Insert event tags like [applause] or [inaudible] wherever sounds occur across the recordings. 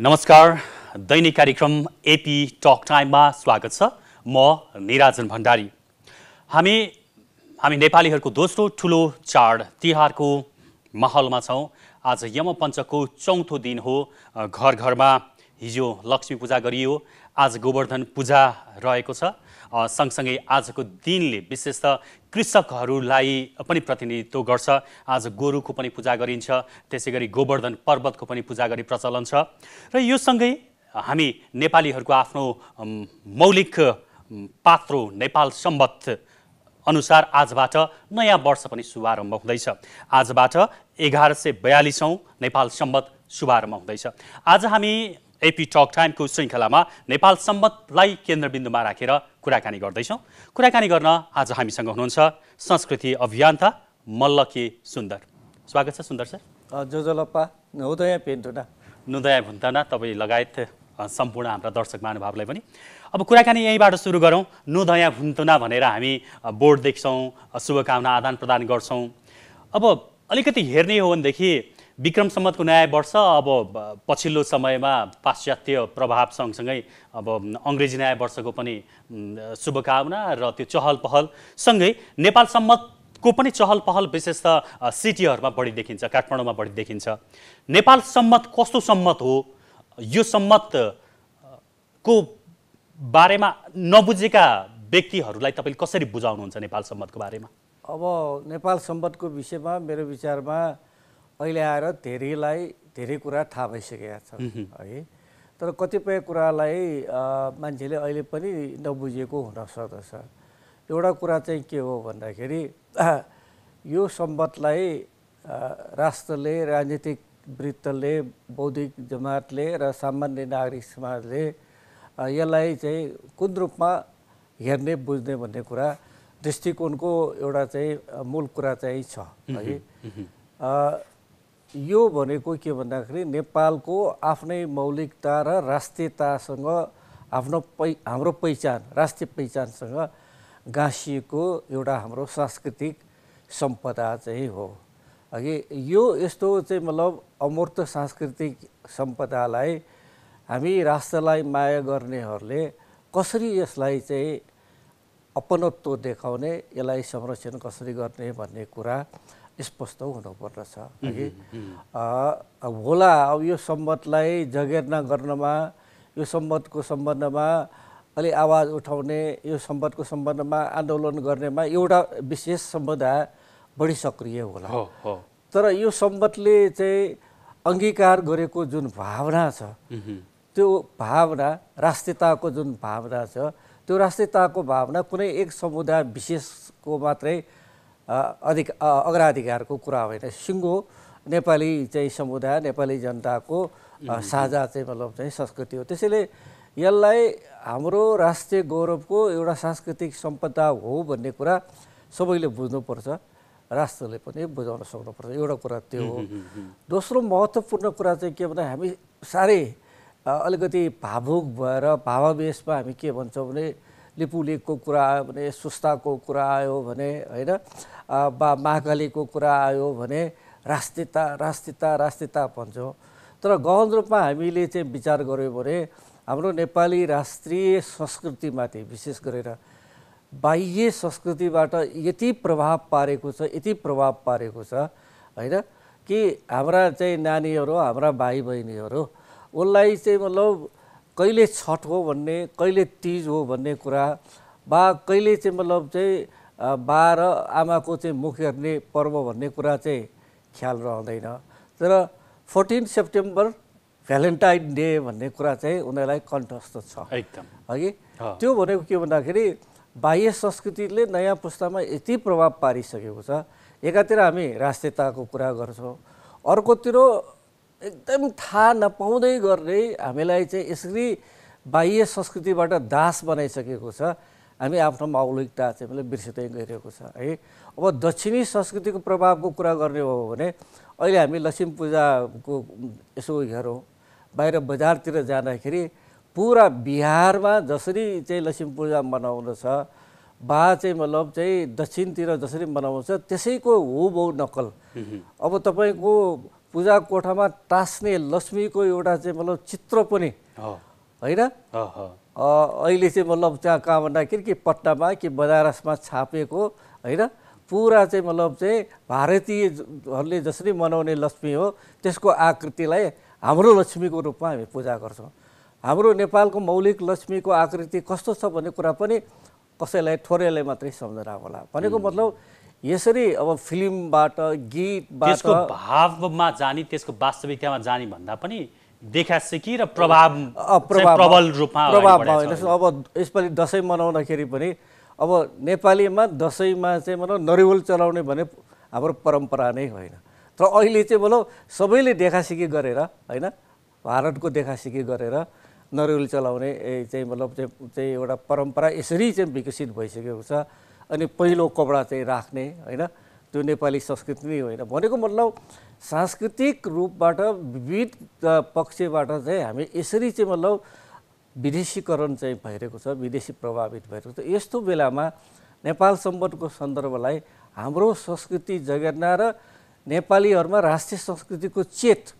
नमस्कार दैनिक कार्यक्रम एपी टक टाइममा स्वागत छ म निराजन भण्डारी हामी हामी नेपालीहरूको दोस्रो ठुलो चाड तिहारको माहौलमा छौँ आज यमपञ्चको चौथो दिन हो घर घरमा हिजो लक्ष्मी पूजा गरियो आज गोवर्धन पूजा रहेको छ सँगसँगै आजको दिनले विशेष त कृषकहरूलाई पनि प्रतिनिधित्व गर्छ आज गोरुको पनि पूजा गरिन्छ त्यसै गरी गोवर्धन पर्वतको पनि पूजा गरी प्रचलन छ र यो सँगै हामी नेपालीहरूको आफ्नो मौलिक पात्रो नेपाल सम्बद्ध अनुसार आजबाट नयाँ वर्ष पनि शुभारम्भ हुँदैछ आजबाट एघार सय बयालिसौँ नेपाल सम्बत शुभारम्भ हुँदैछ आज हामी एपी टक टाइमको श्रृङ्खलामा नेपाल सम्बन्धलाई केन्द्रबिन्दुमा राखेर कुराकानी गर्दैछौँ कुराकानी गर्न आज हामीसँग हुनुहुन्छ संस्कृति अभियन्ता मल्लकी सुन्दर स्वागत छ सुन्दर सर लप्पा नोदय पेन्टुना नोदय भुन्तना तपाईँ लगायत सम्पूर्ण हाम्रा दर्शक महानुभावलाई पनि अब कुराकानी यहीँबाट सुरु गरौँ नुदया भुन्तुना भनेर हामी बोर्ड देख्छौँ शुभकामना आदान प्रदान गर्छौँ अब अलिकति हेर्ने हो भनेदेखि विक्रम सम्मतको नयाँ वर्ष अब पछिल्लो समयमा पाश्चात्य प्रभाव सँगसँगै अब अङ्ग्रेजी नयाँ वर्षको पनि शुभकामना र त्यो चहल पहल सँगै नेपाल सम्मतको पनि चहल पहल विशेष त सिटीहरूमा बढी देखिन्छ काठमाडौँमा बढी देखिन्छ नेपाल सम्मत कस्तो सम्मत हो यो को बारेमा नबुझेका व्यक्तिहरूलाई तपाईँले कसरी बुझाउनुहुन्छ नेपाल सम्मतको बारेमा अब नेपाल सम्मतको विषयमा मेरो विचारमा अहिले आएर धेरैलाई धेरै कुरा थाहा भइसकेका छ है तर कतिपय कुरालाई मान्छेले अहिले पनि नबुझेको हुन सक्दछ एउटा कुरा चाहिँ के हो भन्दाखेरि [clears throat] यो सम्बन्धलाई राष्ट्रले राजनीतिक वृत्तले बौद्धिक जमातले र सामान्य नागरिक समाजले यसलाई चाहिँ कुन रूपमा हेर्ने बुझ्ने भन्ने कुरा दृष्टिकोणको एउटा चाहिँ मूल कुरा चाहिँ छ है यो भनेको के भन्दाखेरि नेपालको आफ्नै मौलिकता र राष्ट्रियतासँग आफ्नो पै हाम्रो पहिचान राष्ट्रिय पहिचानसँग गाँसिएको एउटा हाम्रो सांस्कृतिक सम्पदा चाहिँ हो अघि यो यस्तो चाहिँ मतलब अमूर्त सांस्कृतिक सम्पदालाई हामी राष्ट्रलाई माया गर्नेहरूले कसरी यसलाई चाहिँ अपनत्व देखाउने यसलाई संरक्षण कसरी गर्ने भन्ने कुरा स्पष्ट हुनुपर्दछ है होला अब यो सम्बन्धलाई जगेर्ना गर्नमा यो सम्बन्धको सम्बन्धमा अलि आवाज उठाउने यो सम्बन्धको सम्बन्धमा आन्दोलन गर्नेमा एउटा विशेष समुदाय बढी सक्रिय होला हो हो। तर यो सम्बन्धले चाहिँ अङ्गीकार गरेको जुन भावना छ त्यो भावना राष्ट्रियताको जुन भावना छ त्यो राष्ट्रियताको भावना कुनै एक समुदाय विशेषको मात्रै अधिक अग्राधिकारको कुरा होइन सिङ्गो नेपाली चाहिँ समुदाय नेपाली जनताको साझा चाहिँ मतलब चाहिँ संस्कृति हो त्यसैले यसलाई हाम्रो राष्ट्रिय गौरवको एउटा सांस्कृतिक सम्पदा हो भन्ने कुरा सबैले बुझ्नुपर्छ राष्ट्रले पनि बुझाउन सक्नुपर्छ एउटा कुरा त्यो हो दोस्रो महत्त्वपूर्ण कुरा चाहिँ के भने हामी साह्रै अलिकति भावुक भएर भावावेशमा हामी के भन्छौँ भने लिपुलेखको कुरा आयो भने सुस्ताको कुरा आयो भने होइन बा महाकालीको कुरा आयो भने राष्ट्रियता राष्ट्रियता राष्ट्रियता भन्छौँ तर गहन रूपमा हामीले चाहिँ विचार गऱ्यौँ भने हाम्रो नेपाली राष्ट्रिय संस्कृतिमाथि विशेष गरेर बाह्य संस्कृतिबाट यति प्रभाव पारेको छ यति प्रभाव पारेको छ होइन कि हाम्रा चाहिँ नानीहरू हाम्रा भाइ बहिनीहरू उसलाई चाहिँ मतलब कहिले छठ हो भन्ने कहिले तिज हो भन्ने कुरा वा कहिले चाहिँ मतलब चाहिँ बाह्र आमाको चाहिँ मुख हेर्ने पर्व भन्ने कुरा चाहिँ ख्याल रहँदैन तर फोर्टिन सेप्टेम्बर भ्यालेन्टाइन डे भन्ने कुरा चाहिँ उनीहरूलाई कण्ठस्थ छ एकदम हगि त्यो भनेको के भन्दाखेरि बाह्य संस्कृतिले नयाँ पुस्तामा यति प्रभाव पारिसकेको छ एकातिर हामी राष्ट्रियताको कुरा गर्छौँ अर्कोतिर एकदम थाहा नपाउँदै गर्ने हामीलाई चाहिँ यसरी बाह्य संस्कृतिबाट दास बनाइसकेको छ हामी आफ्नो मौलिकता चाहिँ मैले बिर्सिँदै गइरहेको छ है अब दक्षिणी संस्कृतिको प्रभावको कुरा गर्ने हो भने अहिले हामी लक्ष्मी पूजाको यसो हेरौँ बाहिर बजारतिर जाँदाखेरि पुरा बिहारमा जसरी चाहिँ लक्ष्मी पूजा मनाउँदछ बा चाहिँ मतलब चाहिँ दक्षिणतिर जसरी मनाउँछ त्यसैको हो बहु नक्कल अब तपाईँको पूजा कोठामा टाँस्ने लक्ष्मीको एउटा चाहिँ मतलब चित्र पनि होइन अहिले चाहिँ मतलब त्यहाँ कहाँ भन्दाखेरि कि पटनामा कि बनारसमा छापेको होइन पुरा चाहिँ मतलब चाहिँ भारतीयहरूले जसरी मनाउने लक्ष्मी हो त्यसको आकृतिलाई हाम्रो लक्ष्मीको रूपमा हामी पूजा गर्छौँ हाम्रो नेपालको मौलिक लक्ष्मीको आकृति कस्तो छ भन्ने कुरा पनि कसैलाई थोरैलाई मात्रै सम्झना होला भनेको मतलब यसरी अब फिल्मबाट गीतबाट त्यसको भावमा जाने त्यसको वास्तविकतामा जाने भन्दा पनि देखासिकी र प्रभाव प्रबल रूपमा प्रभाव अब यसपालि दसैँ मनाउँदाखेरि पनि अब नेपालीमा दसैँमा चाहिँ मतलब नरिवल चलाउने भने हाम्रो परम्परा नै होइन तर अहिले चाहिँ मतलब सबैले देखासिकी गरेर होइन भारतको देखासिकी गरेर नरिवल चलाउने चाहिँ मतलब चाहिँ एउटा परम्परा यसरी चाहिँ विकसित भइसकेको छ अनि पहिलो कपडा चाहिँ राख्ने होइन त्यो नेपाली संस्कृति नै होइन भनेको मतलब सांस्कृतिक रूपबाट विविध पक्षबाट चाहिँ हामी यसरी चाहिँ मतलब विदेशीकरण चाहिँ भइरहेको छ विदेशी प्रभावित भइरहेको छ यस्तो बेलामा नेपाल सम्बन्धको सन्दर्भलाई हाम्रो संस्कृति जगेर्ना र नेपालीहरूमा राष्ट्रिय संस्कृतिको चेत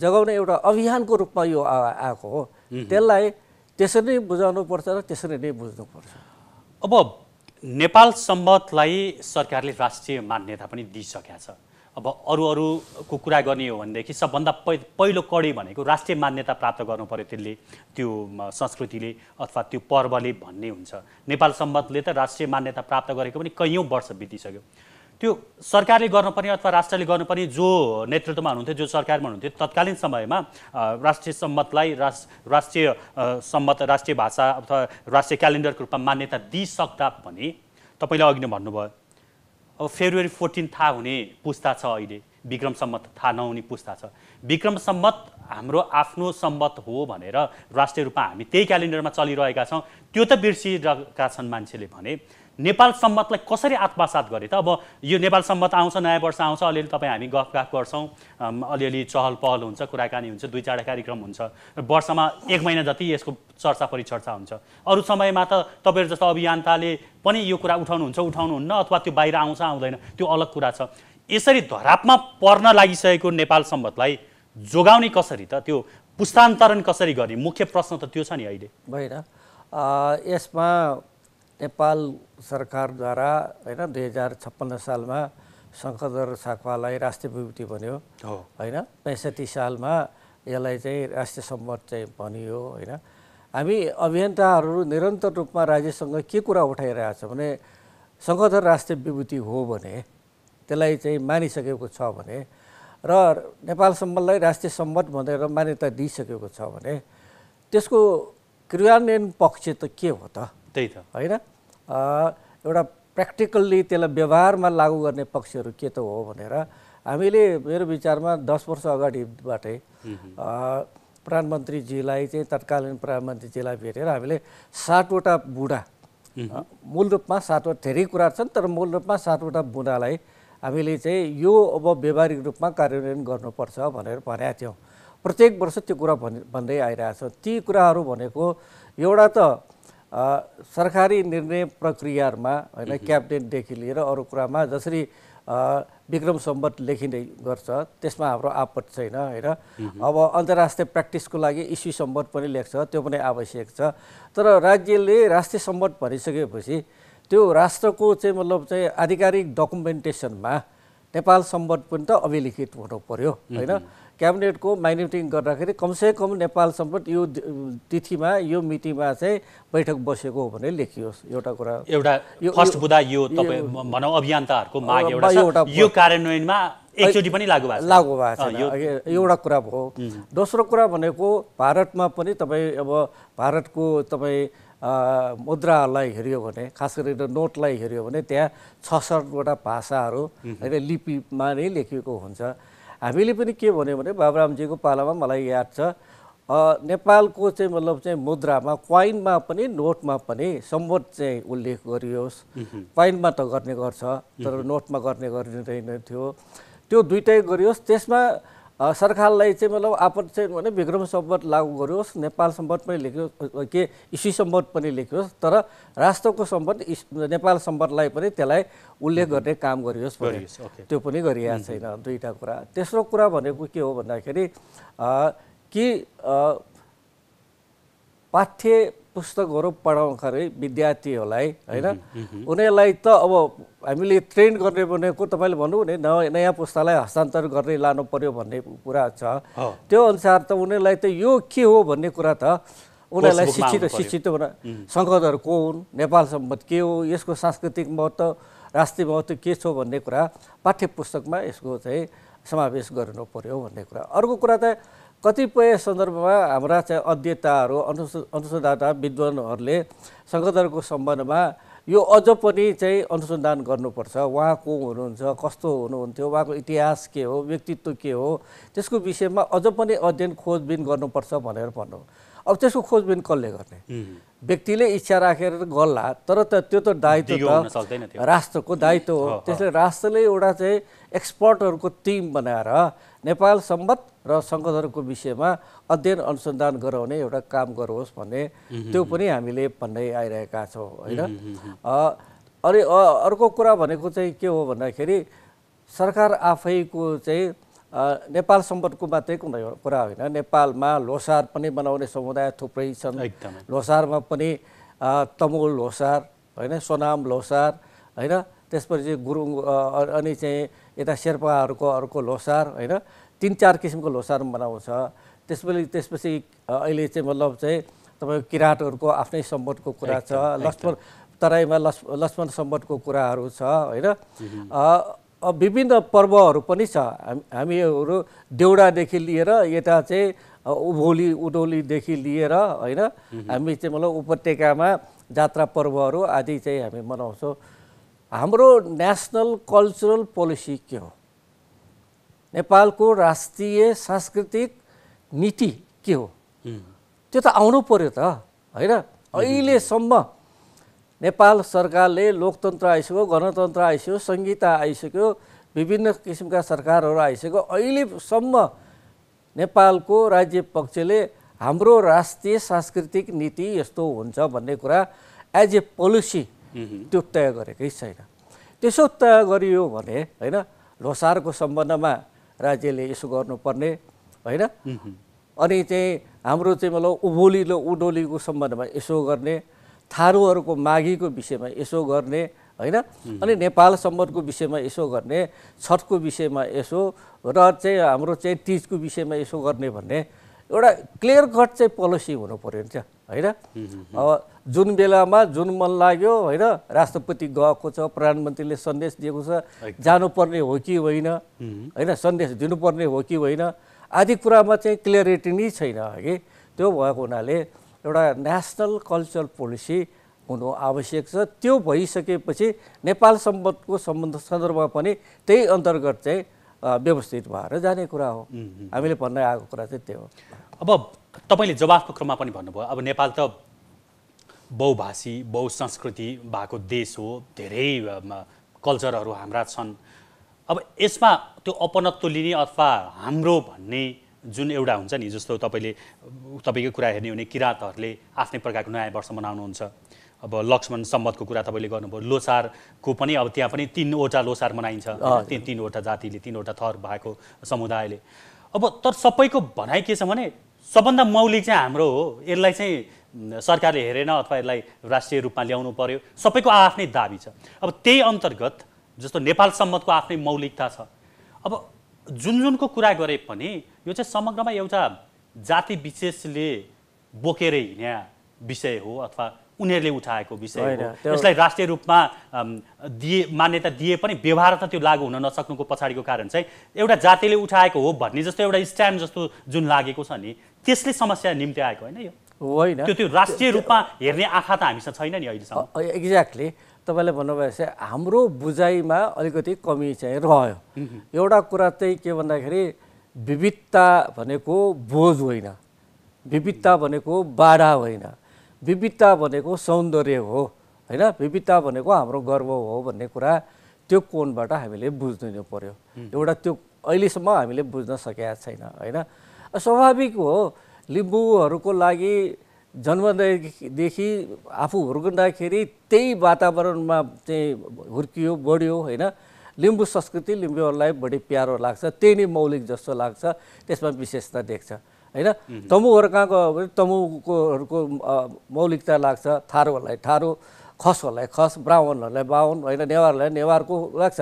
जगाउने एउटा अभियानको रूपमा यो आएको हो त्यसलाई त्यसरी नै बुझाउनुपर्छ र त्यसरी नै बुझ्नुपर्छ अब नेपाल सम्बन्धलाई सरकारले राष्ट्रिय मान्यता पनि दिइसकेका छ अब अरू अरूको कुरा गर्ने हो भनेदेखि सबभन्दा पै पहिलो कडी भनेको राष्ट्रिय मान्यता प्राप्त गर्नु पऱ्यो त्यसले त्यो संस्कृतिले अथवा त्यो पर्वले भन्ने हुन्छ नेपाल सम्बन्धले त राष्ट्रिय मान्यता प्राप्त गरेको पनि कैयौँ वर्ष बितिसक्यो त्यो सरकारले गर्नुपर्ने अथवा राष्ट्रले गर्नुपर्ने जो नेतृत्वमा हुनुहुन्थ्यो जो सरकारमा हुनुहुन्थ्यो तत्कालीन समयमा राष्ट्रिय सम्मतलाई राष्ट्रिय सम्मत राष्ट्रिय भाषा अथवा राष्ट्रिय क्यालेन्डरको रूपमा मान्यता दिइसक्दा पनि तपाईँले अघि नै भन्नुभयो अब फेब्रुअरी फोर्टिन थाहा हुने पुस्ता छ अहिले विक्रम सम्मत थाहा नहुने पुस्ता छ विक्रम सम्मत हाम्रो आफ्नो सम्मत हो भनेर राष्ट्रिय रूपमा हामी त्यही क्यालेन्डरमा चलिरहेका छौँ त्यो त बिर्सिरहेका छन् मान्छेले भने नेपाल सम्मतलाई कसरी आत्मसात गरे त अब यो नेपाल सम्मत आउँछ नयाँ वर्ष आउँछ अलिअलि तपाईँ हामी गफ गफ गर्छौँ अलिअलि चहल पहल हुन्छ कुराकानी हुन्छ दुई चारवटा कार्यक्रम हुन्छ वर्षमा एक महिना जति यसको चर्चा परिचर्चा हुन्छ अरू समयमा त तपाईँहरू जस्तो अभियन्ताले पनि यो कुरा उठाउनुहुन्छ उठाउनुहुन्न अथवा त्यो बाहिर आउँछ आउँदैन त्यो अलग कुरा छ यसरी धरापमा पर्न लागिसकेको नेपाल सम्मतलाई जोगाउने कसरी त त्यो पुस्तान्तरण कसरी गर्ने मुख्य प्रश्न त त्यो छ नि अहिले भएर यसमा नेपाल सरकारद्वारा होइन दुई हजार छप्पन्न सालमा शङ्करधर साखवालाई राष्ट्रिय विभूति भन्यो होइन पैँसठी सालमा यसलाई चाहिँ राष्ट्रिय सम्मत चाहिँ भनियो होइन हामी अभियन्ताहरू निरन्तर रूपमा राज्यसँग के कुरा उठाइरहेको छ भने शङ्करधर राष्ट्रिय विभूति हो भने त्यसलाई चाहिँ मानिसकेको छ भने र नेपाल सम्बन्धलाई राष्ट्रिय सम्मत भनेर मान्यता दिइसकेको छ भने त्यसको क्रियान्वयन पक्ष त के हो त त्यही त होइन एउटा प्र्याक्टिकल्ली त्यसलाई व्यवहारमा लागु गर्ने पक्षहरू के त हो भनेर हामीले मेरो विचारमा दस वर्ष अगाडिबाटै प्रधानमन्त्रीजीलाई चाहिँ तत्कालीन प्रधानमन्त्रीजीलाई भेटेर हामीले सातवटा बुढा मूल रूपमा सातवटा धेरै कुरा छन् तर मूल रूपमा सातवटा बुढालाई हामीले चाहिँ यो अब व्यवहारिक रूपमा कार्यान्वयन गर्नुपर्छ भनेर भनेका थियौँ प्रत्येक वर्ष त्यो कुरा भन् भन्दै आइरहेको छ ती कुराहरू भनेको एउटा त सरकारी निर्णय प्रक्रियामा होइन क्याबिनेटदेखि लिएर अरू कुरामा जसरी विक्रम सम्बत लेखिने गर्छ त्यसमा हाम्रो आपत्ति छैन होइन अब अन्तर्राष्ट्रिय प्र्याक्टिसको लागि इस्यु सम्बत पनि लेख्छ त्यो पनि आवश्यक छ तर राज्यले राष्ट्रिय सम्बत भनिसकेपछि त्यो राष्ट्रको चाहिँ मतलब चाहिँ आधिकारिक डकुमेन्टेसनमा नेपाल सम्बन्ध पनि त अभिलिखित हुनु पऱ्यो होइन क्याबिनेटको माइनिटिङ गर्दाखेरि कमसेकम नेपाल सम्पद यो तिथिमा यो मितिमा चाहिँ बैठक बसेको हो भने लेखियोस् एउटा कुरा एउटा फर्स्ट बुदा यो तपाईँ भनौँ अभियन्ताहरूको माग एउटा यो कार्यान्वयनमा एकचोटि पनि लागु भएको लागु भएको छ एउटा कुरा भयो दोस्रो कुरा भनेको भारतमा पनि तपाईँ अब भारतको तपाईँ मुद्रालाई हेऱ्यो भने खास गरेर नोटलाई हेऱ्यो भने त्यहाँ छ सातवटा भाषाहरू होइन लिपिमा नै लेखिएको हुन्छ हामीले पनि के भन्यो भने बाबुरामजीको पालामा मलाई याद छ नेपालको चाहिँ मतलब चाहिँ मुद्रामा क्वाइनमा पनि नोटमा पनि सम्बोध चाहिँ उल्लेख गरियोस् क्वाइनमा त गर्ने गर्छ तर नोटमा गर्ने गरिँदैन थियो त्यो दुइटै गरियोस् त्यसमा सरकारलाई चाहिँ मतलब आपत चाहिँ भने विक्रम सम्बन्ध लागू गरोस् नेपाल सम्बन्ध पनि लेखियोस् के इसी सम्बन्ध पनि लेखियोस् तर राष्ट्रको सम्बन्ध नेपाल सम्बन्धलाई पनि त्यसलाई उल्लेख गर्ने काम गरियोस् भने त्यो पनि गरिएको छैन दुईवटा कुरा तेस्रो कुरा भनेको के हो भन्दाखेरि कि पाठ्य पुस्तकहरू पढाउँदाखेरि विद्यार्थीहरूलाई होइन उनीहरूलाई त अब हामीले ट्रेन गर्ने भनेको तपाईँले भन्नु भने नयाँ नयाँ पुस्तालाई हस्तान्तरण गर्ने लानु पर्यो भन्ने कुरा छ त्यो अनुसार त उनीहरूलाई त यो के हो भन्ने कुरा त उनीहरूलाई शिक्षित शिक्षित हुन सङ्गतहरू को हुन् नेपाल सम्बन्ध के हो यसको सांस्कृतिक महत्त्व राष्ट्रिय महत्त्व के छ भन्ने कुरा पाठ्य पुस्तकमा यसको चाहिँ समावेश गर्नु पर्यो भन्ने कुरा अर्को कुरा त कतिपय सन्दर्भमा हाम्रा चाहिँ अध्येताहरू अनुसु अनुसन्धाता विद्वानहरूले सङ्गतहरूको सम्बन्धमा यो अझ पनि चाहिँ अनुसन्धान गर्नुपर्छ उहाँ को हुनुहुन्छ कस्तो हुनुहुन्थ्यो उहाँको इतिहास के हो व्यक्तित्व के हो त्यसको विषयमा अझ पनि अध्ययन खोजबिन गर्नुपर्छ भनेर भन्नु अब त्यसको खोजबिन कसले गर्ने व्यक्तिले इच्छा राखेर गल्ला तर त त्यो त दायित्व त राष्ट्रको दायित्व हो त्यसले राष्ट्रले एउटा चाहिँ एक्सपर्टहरूको टिम बनाएर नेपाल सम्बन्ध र सङ्कटहरूको विषयमा अध्ययन अनुसन्धान गराउने एउटा काम गरोस् भन्ने त्यो पनि हामीले भन्दै आइरहेका छौँ होइन अनि अर्को कुरा भनेको चाहिँ के हो भन्दाखेरि सरकार आफैको चाहिँ नेपाल सम्बन्धको मात्रै कुरा होइन नेपालमा लोसार पनि बनाउने समुदाय थुप्रै छन् लोसारमा पनि तमुल लोसार होइन सोनाम लोसार होइन त्यसपछि गुरुङ अनि चाहिँ यता शेर्पाहरूको अर्को लोसार होइन तिन चार किसिमको लोसार मनाउँछ त्यसपछि त्यसपछि अहिले चाहिँ मतलब चाहिँ तपाईँको किराँतहरूको आफ्नै सम्बन्धको कुरा छ लक्ष्मण तराईमा लक्ष लक्ष्मण सम्बन्धको कुराहरू छ होइन विभिन्न पर्वहरू पनि छ हामी हामीहरू देउडादेखि लिएर यता चाहिँ उभौली उधौलीदेखि लिएर होइन हामी चाहिँ मतलब उपत्यकामा जात्रा पर्वहरू आदि चाहिँ हामी मनाउँछौँ हाम्रो नेसनल कल्चरल पोलिसी के हो नेपालको राष्ट्रिय सांस्कृतिक नीति के हो त्यो त आउनु पऱ्यो त होइन अहिलेसम्म नेपाल सरकारले लोकतन्त्र आइसक्यो गणतन्त्र आइसक्यो संहिता आइसक्यो विभिन्न किसिमका सरकारहरू आइसक्यो अहिलेसम्म नेपालको राज्य पक्षले हाम्रो राष्ट्रिय सांस्कृतिक नीति यस्तो हुन्छ भन्ने कुरा एज ए पोलिसी त्यो तय गरेकै छैन त्यसो तय गरियो भने होइन लोसारको सम्बन्धमा राज्यले यसो गर्नुपर्ने होइन अनि चाहिँ हाम्रो चाहिँ मतलब उभोली र उडोलीको सम्बन्धमा यसो गर्ने थारूहरूको माघीको विषयमा यसो गर्ने होइन अनि नेपाल सम्बन्धको विषयमा यसो गर्ने छठको विषयमा यसो र चाहिँ हाम्रो चाहिँ तिजको विषयमा यसो गर्ने भन्ने एउटा क्लियर कट चाहिँ पोलिसी हुनु पऱ्यो नि होइन अब जुन बेलामा जुन मन लाग्यो होइन राष्ट्रपति गएको छ प्रधानमन्त्रीले सन्देश दिएको छ जानुपर्ने हो कि होइन होइन सन्देश दिनुपर्ने हो कि होइन आदि कुरामा चाहिँ क्लियरिटी नै छैन कि त्यो भएको हुनाले एउटा नेसनल कल्चरल पोलिसी हुनु आवश्यक छ त्यो भइसकेपछि नेपाल सम्बन्धको सम्बन्ध सन्दर्भमा पनि त्यही अन्तर्गत चाहिँ व्यवस्थित भएर जाने कुरा हो हामीले भन्दै आएको कुरा चाहिँ त्यो हो अब तपाईँले जवाफको क्रममा पनि भन्नुभयो अब नेपाल त बहुभाषी बहुसंस्कृति भएको देश हो धेरै कल्चरहरू हाम्रा छन् अब यसमा त्यो अपनत्व लिने अथवा हाम्रो भन्ने जुन एउटा हुन्छ नि जस्तो तपाईँले तपाईँको कुरा हेर्ने हो भने किराँतहरूले आफ्नै प्रकारको नयाँ वर्ष मनाउनुहुन्छ अब लक्ष्मण सम्मतको कुरा तपाईँले गर्नुभयो लोसारको पनि अब त्यहाँ पनि तिनवटा लोसार मनाइन्छ त्यहाँ तिनवटा जातिले तिनवटा थर भएको समुदायले अब तर सबैको भनाइ के छ भने सबभन्दा मौलिक चाहिँ हाम्रो हो यसलाई चाहिँ सरकारले हेरेन अथवा यसलाई राष्ट्रिय रूपमा ल्याउनु पर्यो सबैको आआफ्नै दाबी छ अब त्यही अन्तर्गत जस्तो नेपाल सम्मतको आफ्नै मौलिकता छ अब जुन जुनको कुरा गरे पनि यो चाहिँ समग्रमा एउटा जाति विशेषले बोकेर हिँड्या विषय हो अथवा उनीहरूले उठाएको विषय हो यसलाई राष्ट्रिय रूपमा दिए मान्यता दिए पनि व्यवहार त त्यो लागू हुन नसक्नुको पछाडिको कारण चाहिँ एउटा जातिले उठाएको हो भन्ने जस्तो एउटा स्ट्यान्ड जस्तो जुन लागेको छ नि त्यसले समस्या निम्ति आएको होइन यो होइन त्यो त्यो राष्ट्रिय रूपमा हेर्ने आँखा त हामीसँग छैन नि अहिलेसम्म एक्ज्याक्टली तपाईँले भन्नुभयो हाम्रो बुझाइमा अलिकति कमी चाहिँ रह्यो एउटा कुरा चाहिँ के भन्दाखेरि विविधता भनेको बोझ होइन विविधता भनेको बाधा होइन विविधता भनेको सौन्दर्य हो होइन विविधता भनेको हाम्रो गर्व हो भन्ने कुरा त्यो कोणबाट हामीले बुझ्नु पऱ्यो एउटा त्यो अहिलेसम्म हामीले बुझ्न सकेका छैन होइन स्वाभाविक हो लिम्बूहरूको लागि जन्मदेखि आफू हुर्कँदाखेरि त्यही वातावरणमा चाहिँ हुर्कियो बढ्यो होइन लिम्बू संस्कृति लिम्बूहरूलाई बढी प्यारो लाग्छ त्यही नै मौलिक जस्तो लाग्छ त्यसमा विशेषता देख्छ होइन कहाँको तमुकोहरूको मौलिकता लाग्छ थारूहरूलाई थारू खसहरूलाई खस ब्राह्मणहरूलाई बाहुन होइन नेवारलाई नेवारको लाग्छ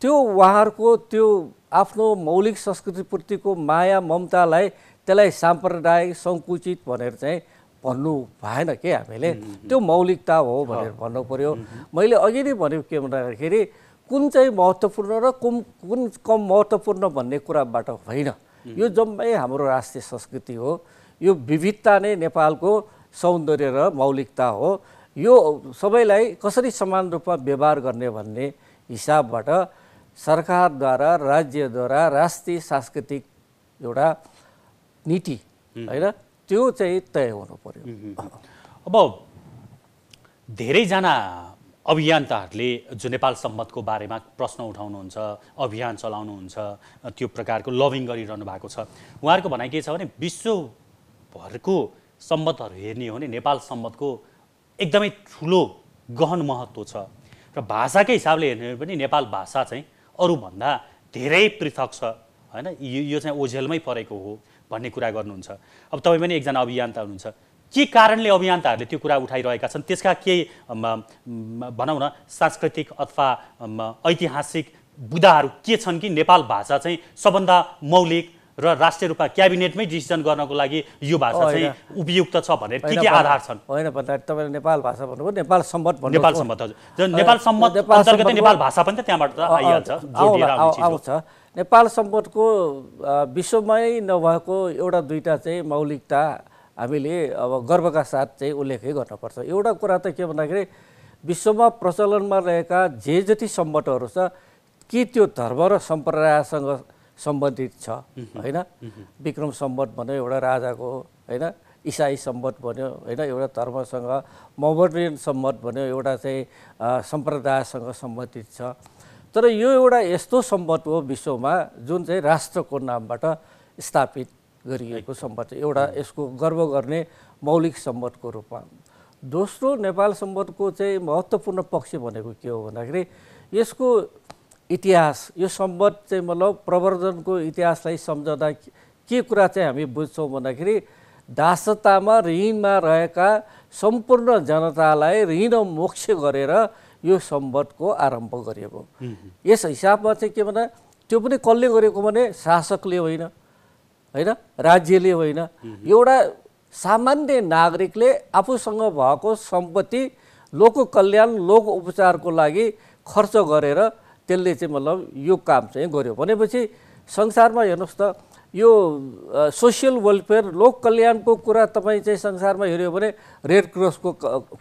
त्यो उहाँहरूको त्यो आफ्नो मौलिक संस्कृतिप्रतिको माया ममतालाई त्यसलाई साम्प्रदायिक सङ्कुचित भनेर चाहिँ भन्नु भएन के हामीले त्यो मौलिकता हो भनेर भन्नु पऱ्यो मैले अघि नै भनेको के भन्दाखेरि कुन चाहिँ महत्त्वपूर्ण र कुन कुन कम महत्त्वपूर्ण भन्ने कुराबाट होइन यो जम्मै हाम्रो राष्ट्रिय संस्कृति हो यो विविधता नै नेपालको सौन्दर्य र मौलिकता हो यो सबैलाई कसरी समान रूपमा व्यवहार गर्ने भन्ने हिसाबबाट सरकारद्वारा राज्यद्वारा राष्ट्रिय सांस्कृतिक एउटा नीति होइन त्यो चाहिँ तय हुनु पऱ्यो अब धेरैजना अभियन्ताहरूले जो नेपाल सम्मतको बारेमा प्रश्न उठाउनुहुन्छ अभियान चलाउनुहुन्छ त्यो प्रकारको लभिङ गरिरहनु भएको छ उहाँहरूको भनाइ के छ भने विश्वभरको सम्बन्धहरू हेर्ने हो भने नेपाल सम्बन्धको एकदमै ठुलो गहन महत्त्व छ र भाषाकै हिसाबले हेर्ने हो भने नेपाल भाषा चाहिँ अरूभन्दा धेरै पृथक छ होइन यो यो चाहिँ ओझेलमै परेको हो भन्ने कुरा गर्नुहुन्छ अब तपाईँ पनि एकजना अभियन्ता हुनुहुन्छ के कारणले अभियन्ताहरूले त्यो कुरा उठाइरहेका छन् त्यसका केही भनौँ न सांस्कृतिक अथवा ऐतिहासिक बुदाहरू के छन् कि नेपाल भाषा चाहिँ सबभन्दा मौलिक र राष्ट्रिय रूपमा क्याबिनेटमै डिसिजन गर्नको लागि यो भाषा चाहिँ उपयुक्त छ भनेर के के आधार छन् होइन भन्दा तपाईँले नेपाल भाषा भन्नुभयो नेपाल सम्मत भन्नु नेपाल सम्मत हजुर नेपाल सम्बन्ध अन्तर्गत नेपाल भाषा पनि त त्यहाँबाट त आइहाल्छ आउँछ नेपाल सम्मतको विश्वमै नभएको एउटा दुईवटा चाहिँ मौलिकता हामीले अब गर्वका साथ चाहिँ उल्लेखै गर्नुपर्छ एउटा कुरा त के भन्दाखेरि विश्वमा प्रचलनमा रहेका जे जति सम्बन्धहरू छ के त्यो धर्म र सम्प्रदायसँग सम्बन्धित छ होइन विक्रम सम्बन्ध भन्यो एउटा राजाको होइन इसाई सम्बन्ध भन्यो होइन एउटा धर्मसँग मोबर्डियन सम्बन्ध भन्यो एउटा चाहिँ सम्प्रदायसँग सम्बन्धित छ तर यो एउटा यस्तो सम्बन्ध हो विश्वमा जुन चाहिँ राष्ट्रको नामबाट स्थापित गरिएको सम्वाद एउटा यसको गर्व गर्ने मौलिक सम्वादको रूपमा दोस्रो नेपाल सम्वादको चाहिँ महत्त्वपूर्ण पक्ष भनेको के हो भन्दाखेरि यसको इतिहास यो सम्बद्ध चाहिँ मतलब प्रवर्धनको इतिहासलाई सम्झँदा के कुरा चाहिँ हामी बुझ्छौँ भन्दाखेरि दासतामा ऋणमा रहेका सम्पूर्ण जनतालाई ऋण मोक्ष गरेर यो सम्वतको आरम्भ गरिएको यस हिसाबमा चाहिँ के भन्दा त्यो पनि कसले गरेको भने शासकले होइन होइन राज्यले होइन एउटा सामान्य नागरिकले आफूसँग भएको सम्पत्ति लोक कल्याण लोक उपचारको लागि खर्च गरेर त्यसले चाहिँ मतलब यो काम चाहिँ गर्यो भनेपछि संसारमा हेर्नुहोस् त यो सोसियल वेलफेयर लोक कल्याणको कुरा तपाईँ चाहिँ संसारमा हेऱ्यो भने रेड क्रसको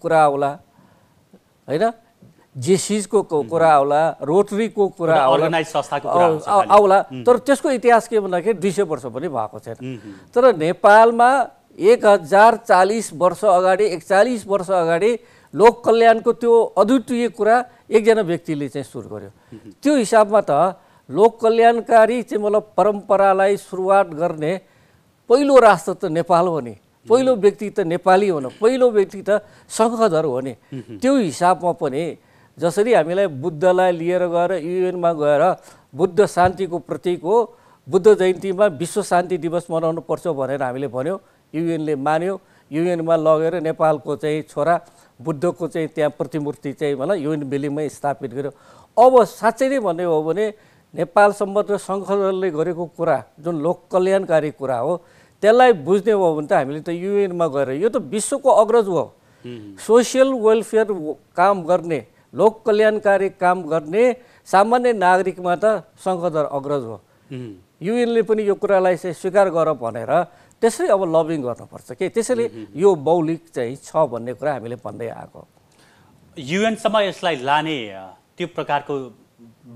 कुरा आउला होइन जेसिजको कुरा आउला रोटरीको कुरा आउला तर त्यसको इतिहास के भन्दाखेरि दुई सय वर्ष पनि भएको छैन तर नेपालमा एक हजार चालिस वर्ष अगाडि एकचालिस वर्ष अगाडि लोक कल्याणको त्यो अद्वितीय कुरा एकजना व्यक्तिले चाहिँ सुरु गर्यो त्यो हिसाबमा त लोक कल्याणकारी चाहिँ मतलब परम्परालाई सुरुवात गर्ने पहिलो राष्ट्र त नेपाल हो नि पहिलो व्यक्ति त नेपाली हो नि पहिलो व्यक्ति त सङ्घधर हो नि त्यो हिसाबमा पनि जसरी हामीलाई बुद्धलाई लिएर गएर युएनमा गएर बुद्ध शान्तिको प्रतीक हो बुद्ध जयन्तीमा विश्व शान्ति दिवस पर्छ भनेर हामीले भन्यो युएनले मान्यो युएनमा लगेर नेपालको चाहिँ छोरा बुद्धको चाहिँ त्यहाँ प्रतिमूर्ति चाहिँ मलाई युएन बिल्डिङमै स्थापित गर्यो अब साँच्चै नै भन्ने हो भने नेपाल सम्बन्ध सङ्घले गरेको कुरा जुन लोक कल्याणकारी कुरा हो त्यसलाई बुझ्ने हो भने त हामीले त युएनमा गएर यो त विश्वको अग्रज हो सोसियल वेलफेयर काम गर्ने लोक कल्याणकारी काम गर्ने सामान्य नागरिकमा त सङ्कदर अग्रज हो युएनले पनि यो कुरालाई चाहिँ स्वीकार गर भनेर त्यसरी अब लबिङ गर्नुपर्छ के त्यसैले यो मौलिक चाहिँ छ भन्ने कुरा हामीले भन्दै आएको युएनसम्म यसलाई लाने त्यो प्रकारको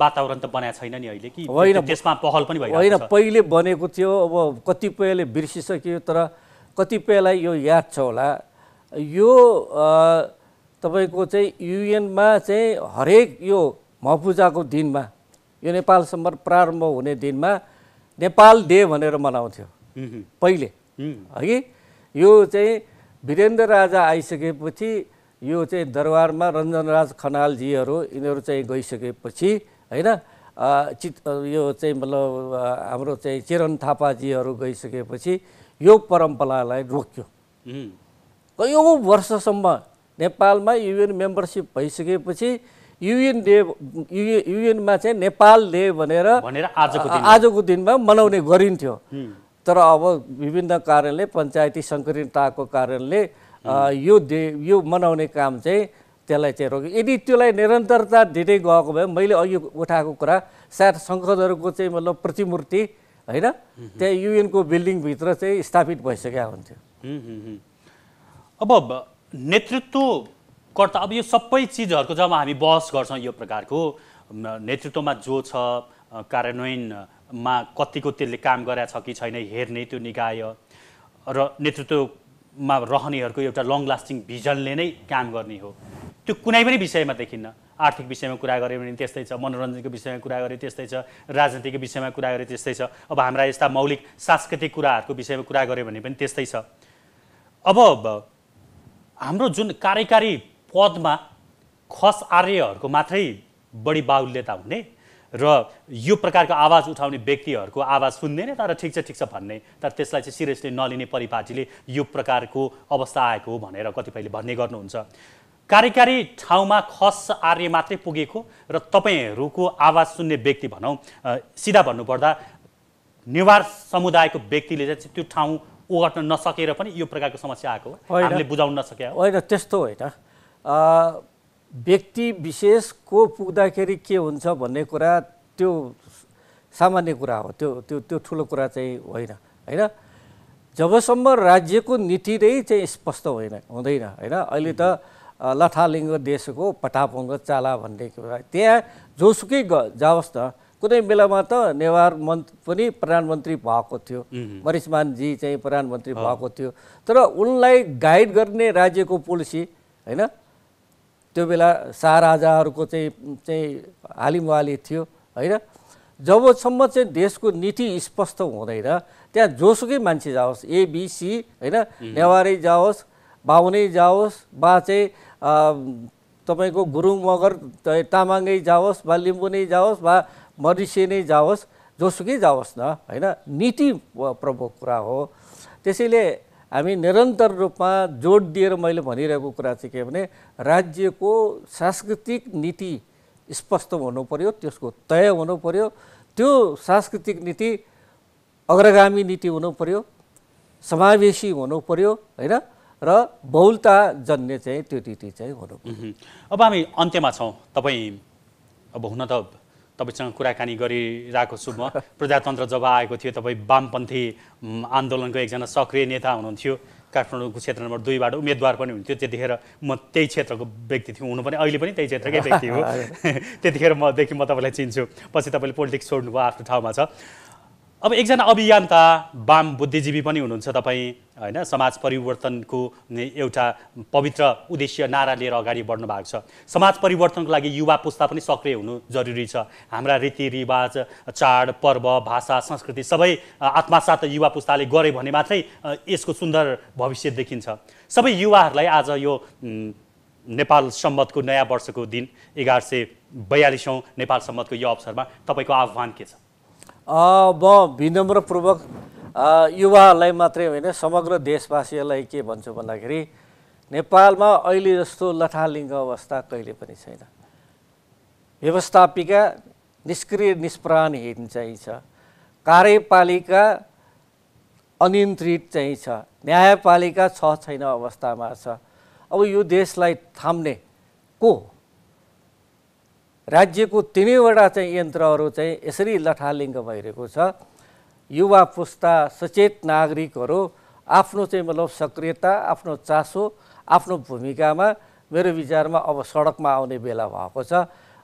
वातावरण त बनाएको छैन नि अहिले कि होइन त्यसमा पहल पनि भयो होइन पहिले बनेको थियो अब कतिपयले बिर्सिसक्यो तर कतिपयलाई यो याद छ होला यो तपाईँको चाहिँ युएनमा चाहिँ हरेक यो महपूजाको दिनमा यो नेपाल प्रारम्भ हुने दिनमा नेपाल डे भनेर मनाउँथ्यो पहिले है यो चाहिँ वीरेन्द्र राजा आइसकेपछि यो चाहिँ दरबारमा रञ्जनराज खनालजीहरू यिनीहरू चाहिँ गइसकेपछि होइन चित यो चाहिँ मतलब हाम्रो चाहिँ चिरन थापाजीहरू गइसकेपछि यो परम्परालाई रोक्यो कयौँ वर्षसम्म नेपालमा युएन मेम्बरसिप भइसकेपछि युएन डे युएनमा चाहिँ नेपाल डे भनेर आजको दिनमा मनाउने गरिन्थ्यो तर अब विभिन्न कारणले पञ्चायती सङ्कलनताको कारणले यो डे यो मनाउने काम चाहिँ त्यसलाई चाहिँ रोक्यो यदि त्यसलाई निरन्तरता दिँदै गएको भए मैले अघि उठाएको कुरा सायद सङ्कदहरूको चाहिँ मतलब प्रतिमूर्ति होइन त्यहाँ युएनको बिल्डिङभित्र चाहिँ स्थापित भइसकेका हुन्थ्यो अब नेतृत्वकर्ता अब यो सबै चिजहरूको जब हामी बहस गर्छौँ यो प्रकारको नेतृत्वमा जो छ कार्यान्वयनमा कतिको त्यसले काम गराएको छ कि छैन हेर्ने त्यो निकाय र नेतृत्वमा रहनेहरूको एउटा लङ लास्टिङ भिजनले नै काम गर्ने हो त्यो कुनै पनि विषयमा देखिन्न आर्थिक विषयमा कुरा गऱ्यो भने त्यस्तै छ मनोरञ्जनको विषयमा कुरा गऱ्यो त्यस्तै छ राजनीतिको विषयमा कुरा गऱ्यो त्यस्तै छ अब हाम्रा यस्ता मौलिक सांस्कृतिक कुराहरूको विषयमा कुरा गऱ्यो भने पनि त्यस्तै छ अब हाम्रो जुन कार्यकारी पदमा खस आर्यहरूको मात्रै बढी बाहुल्यता हुने र यो प्रकारको आवाज उठाउने व्यक्तिहरूको आवाज सुन्दैन तर ठिक छ ठिक छ भन्ने तर त्यसलाई चाहिँ सिरियसली नलिने परिपाटीले यो प्रकारको अवस्था आएको हो भनेर कतिपयले भन्ने गर्नुहुन्छ कार्यकारी ठाउँमा खस आर्य मात्रै पुगेको र तपाईँहरूको आवाज सुन्ने व्यक्ति भनौँ सिधा भन्नुपर्दा नेवार समुदायको व्यक्तिले चाहिँ त्यो ठाउँ ओगट्न नसकेर पनि यो प्रकारको समस्या आएको हामीले बुझाउन नसके होइन त्यस्तो होइन व्यक्ति विशेष को पुग्दाखेरि के हुन्छ भन्ने कुरा त्यो सामान्य कुरा हो त्यो त्यो त्यो ठुलो कुरा चाहिँ होइन होइन जबसम्म राज्यको नीति नै चाहिँ स्पष्ट होइन हुँदैन होइन अहिले त लथालिङ्ग देशको पटापङ्ग चाला भन्ने कुरा त्यहाँ जोसुकै ग जाओस् न कुनै बेलामा त नेवार मन्त्र पनि प्रधानमन्त्री भएको थियो मरिसमानजी चाहिँ प्रधानमन्त्री भएको थियो तर उनलाई गाइड गर्ने राज्यको पोलिसी होइन त्यो बेला शाहराजाहरूको चाहिँ चाहिँ हालिमवाली थियो होइन जबसम्म चाहिँ देशको नीति स्पष्ट हुँदैन त्यहाँ जोसुकै मान्छे जाओस् एबिसी होइन नेवारै जाओस् बाहुनै जाओस् बा चाहिँ तपाईँको गुरुङ मगर तामाङै जाओस् वा लिम्बू नै जाओस् वा मरिसे नै जाओस् जोसुकै जाओस् न होइन नीति प्रमुख कुरा हो त्यसैले हामी निरन्तर रूपमा जोड दिएर मैले भनिरहेको कुरा चाहिँ के भने राज्यको सांस्कृतिक नीति स्पष्ट हुनु पऱ्यो त्यसको तय हुनु पऱ्यो त्यो सांस्कृतिक नीति अग्रगामी नीति हुनु पऱ्यो समावेशी हुनु पऱ्यो होइन र बहुलता जन्य चाहिँ त्यो नीति चाहिँ हुनु अब हामी अन्त्यमा छौँ तपाईँ अब हुन त तपाईँसँग कुराकानी गरिरहेको छु म प्रजातन्त्र जब आएको थियो तपाईँ वामपन्थी आन्दोलनको एकजना सक्रिय नेता हुनुहुन्थ्यो काठमाडौँको क्षेत्र नम्बर दुईबाट उम्मेदवार पनि हुन्थ्यो त्यतिखेर म त्यही क्षेत्रको व्यक्ति थिएँ हुनु पनि अहिले पनि त्यही क्षेत्रकै व्यक्ति हो [laughs] त्यतिखेर मदेखि म तपाईँलाई चिन्छु पछि तपाईँले पोलिटिक्स छोड्नुभयो आफ्नो ठाउँमा छ अब एकजना अभियन्ता वाम बुद्धिजीवी पनि हुनुहुन्छ तपाईँ होइन समाज परिवर्तनको एउटा पवित्र उद्देश्य नारा लिएर अगाडि बढ्नु भएको छ समाज परिवर्तनको लागि युवा पुस्ता पनि सक्रिय हुनु जरुरी छ हाम्रा रीतिरिवाज चाड पर्व भाषा संस्कृति सबै आत्मासाथ युवा पुस्ताले गरे भने मात्रै यसको सुन्दर भविष्य देखिन्छ सबै युवाहरूलाई आज यो नेपाल सम्मतको नयाँ वर्षको दिन एघार सय बयालिसौँ नेपाल सम्मतको यो अवसरमा तपाईँको आह्वान के छ म विनम्रपूर्वक युवाहरूलाई मात्रै होइन समग्र देशवासीहरूलाई के भन्छु भन्दाखेरि नेपालमा अहिले जस्तो लथालिङ्ग अवस्था कहिले पनि छैन व्यवस्थापिका निष्क्रिय निष्प्राण चाहिँ छ कार्यपालिका अनियन्त्रित चाहिँ छ न्यायपालिका छ छैन अवस्थामा छ अब यो देशलाई थाम्ने को राज्यको तिनैवटा चाहिँ यन्त्रहरू चाहिँ यसरी लठालिङ्ग भइरहेको छ युवा पुस्ता सचेत नागरिकहरू आफ्नो चाहिँ मतलब सक्रियता आफ्नो चासो आफ्नो भूमिकामा मेरो विचारमा अब सडकमा आउने बेला भएको छ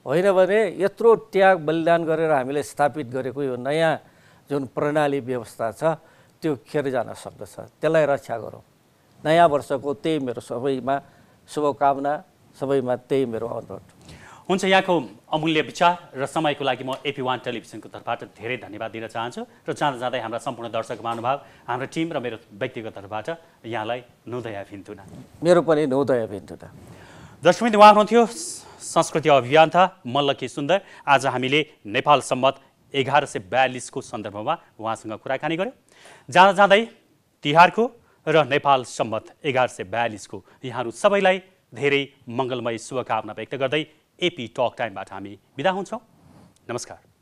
होइन भने यत्रो त्याग बलिदान गरेर हामीले स्थापित गरेको यो नयाँ जुन प्रणाली व्यवस्था छ त्यो खेर जान सक्दछ त्यसलाई रक्षा गरौँ नयाँ वर्षको त्यही मेरो सबैमा शुभकामना सबैमा त्यही मेरो अनुरोध हुन्छ यहाँको अमूल्य विचार र समयको लागि म एपी वान टेलिभिजनको तर्फबाट धेरै धन्यवाद दिन चाहन्छु र जाँदा जाँदै हाम्रा सम्पूर्ण दर्शक महानुभाव हाम्रो टिम र मेरो व्यक्तिगत तर्फबाट यहाँलाई नुदया भिन्तुना मेरो पनि नौदया भिन्तुना दशमिन उहाँ हुनुहुन्थ्यो संस्कृति अभियन्ता मल्लकी सुन्दर आज हामीले नेपाल सम्मत एघार सय बयालिसको सन्दर्भमा उहाँसँग कुराकानी गऱ्यौँ जाँदा जाँदै तिहारको र नेपाल सम्मत एघार सय बयालिसको यहाँहरू सबैलाई धेरै मङ्गलमय शुभकामना व्यक्त गर्दै एपी टक टाइमबाट हामी बिदा हुन्छौँ नमस्कार